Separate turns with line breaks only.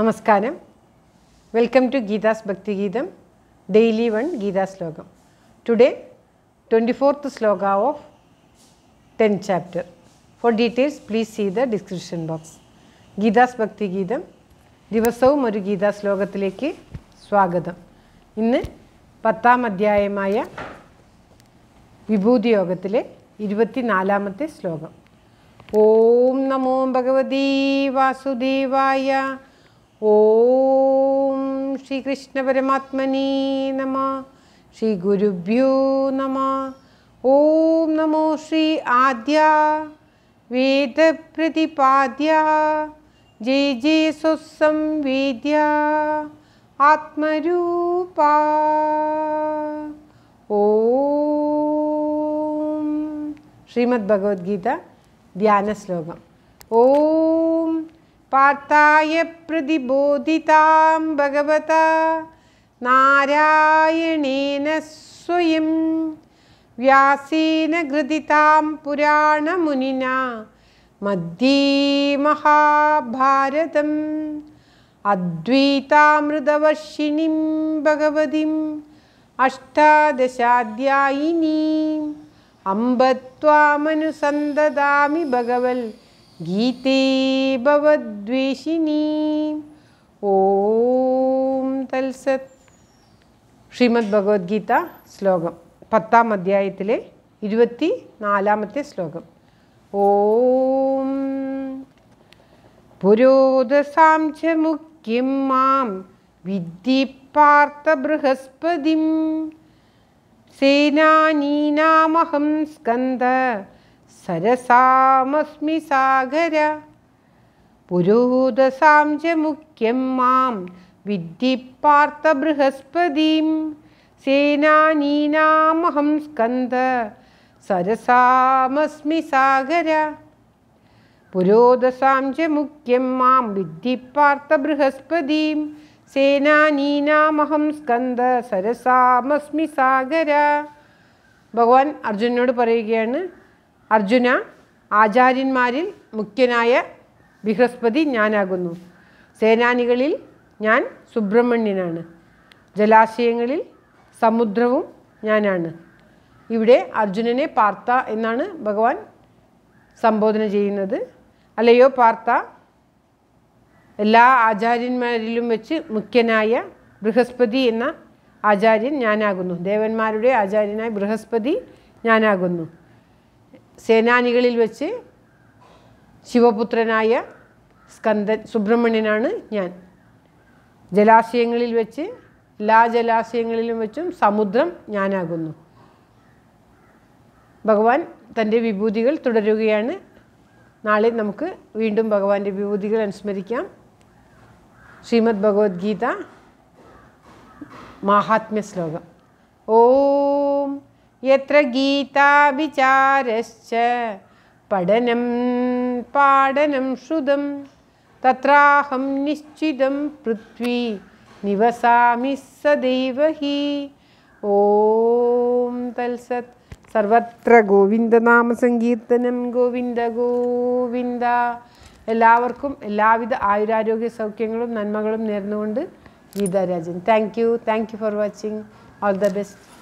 നമസ്കാരം welcome to Geetha's Bhakthigeetham daily one Gita ശ്ലോകം today twenty fourth shloka of ten chapter for details please see the description box Geetha's Bhakthigeetham ദിവസവും ഒരു ഗീതാ ശ്ലോകത്തിലേക്ക് സ്വാഗതം ഇന്ന് പത്താം അധ്യായമായ വിഭൂതിയോഗത്തിലെ ഇരുപത്തിനാലാമത്തെ ശ്ലോകം ഓം നമോ ഭഗവതീ വാസുദേവായ ഓം ശ്രീ കൃഷ്ണ പരമാത്മനി നമ ശ്രീ ഗുരുഭ്യോ നമ ഓം നമോ ശ്രീ ആദ്യ വേദപ്രതിപാദ്യ ജയ ജയ വേദ്യ ആത്മരൂപ ഓം ശ്രീമദ് ഭഗവത്ഗീത ധ്യാന ശ്ലോകം पार्थाय प्रतिबोधितां भगवता नारायणेन स्वयं व्यासेन घृतितां पुराणमुनिना मध्ये महाभारतम् अद्वैतामृतवर्षिणीं भगवतीम् अष्टादशाध्यायिनीम् अम्ब त्वामनुसन्ददामि भगवल् गीते भवद्वेषिनी ഓം തൽസത് ശ്രീമദ് ഭഗവത്ഗീത ശ്ലോകം പത്താം അധ്യായത്തിലെ ഇരുപത്തി നാലാമത്തെ ശ്ലോകം ഓം പുരോദസാം ച മുഖ്യം മാം വിദ്ധി പാർത്ഥ ബൃഹസ്പതിം സേനാനീനാമഹം സ്കന്ധ സരസാമസ്മി സാഗര പുരോദസാം ച മുഖ്യം മാം വിദ്ധി പാർത്ഥ ബൃഹസ്പതിം സേനാനീനാമഹം സ്കന്ധ സരസാമസ്മി സാഗര പുരോദസാം ച മുഖ്യം മാം വിദ്ധി പാർത്ഥ ബൃഹസ്പതിം സേനാനീനാമഹം സ്കന്ധ സരസാമസ്മി സാഗര ഭഗവാൻ അർജുനോട് പറയുകയാണ് അർജുന ആചാര്യന്മാരിൽ മുഖ്യനായ ബൃഹസ്പതി ഞാനാകുന്നു സേനാനികളിൽ ഞാൻ സുബ്രഹ്മണ്യനാണ് ജലാശയങ്ങളിൽ സമുദ്രവും ഞാനാണ് ഇവിടെ അർജുനനെ പാർത്ത എന്നാണ് ഭഗവാൻ സംബോധന ചെയ്യുന്നത് അല്ലയോ പാർത്ത എല്ലാ ആചാര്യന്മാരിലും വെച്ച് മുഖ്യനായ ബൃഹസ്പതി എന്ന ആചാര്യൻ ഞാനാകുന്നു ദേവന്മാരുടെ ആചാര്യനായ ബൃഹസ്പതി ഞാനാകുന്നു സേനാനികളിൽ വെച്ച് ശിവപുത്രനായ സ്കന്ദൻ സുബ്രഹ്മണ്യനാണ് ഞാൻ ജലാശയങ്ങളിൽ വെച്ച് എല്ലാ ജലാശയങ്ങളിലും വെച്ചും സമുദ്രം ഞാനാകുന്നു ഭഗവാൻ തൻ്റെ വിഭൂതികൾ തുടരുകയാണ് നാളെ നമുക്ക് വീണ്ടും ഭഗവാന്റെ വിഭൂതികൾ അനുസ്മരിക്കാം ശ്രീമദ് ഭഗവത്ഗീത മാഹാത്മ്യ ശ്ലോകം ഓം യത്ര ഗീതാവിചാരശ്ച പഠനം പാഠനം ശ്രുതം തത്രാഹം നിശ്ചിതം പൃഥ്വി നിവസാമി സദൈവ ഹി ഓം തൽസത് സർവത്ര ഗോവിന്ദനാമസങ്കീർത്തനം ഗോവിന്ദ ഗോവിന്ദ എല്ലാവർക്കും എല്ലാവിധ ആയുരാരോഗ്യ സൗഖ്യങ്ങളും നന്മകളും നേർന്നുകൊണ്ട് Geetharajan thank you thank you for watching all the best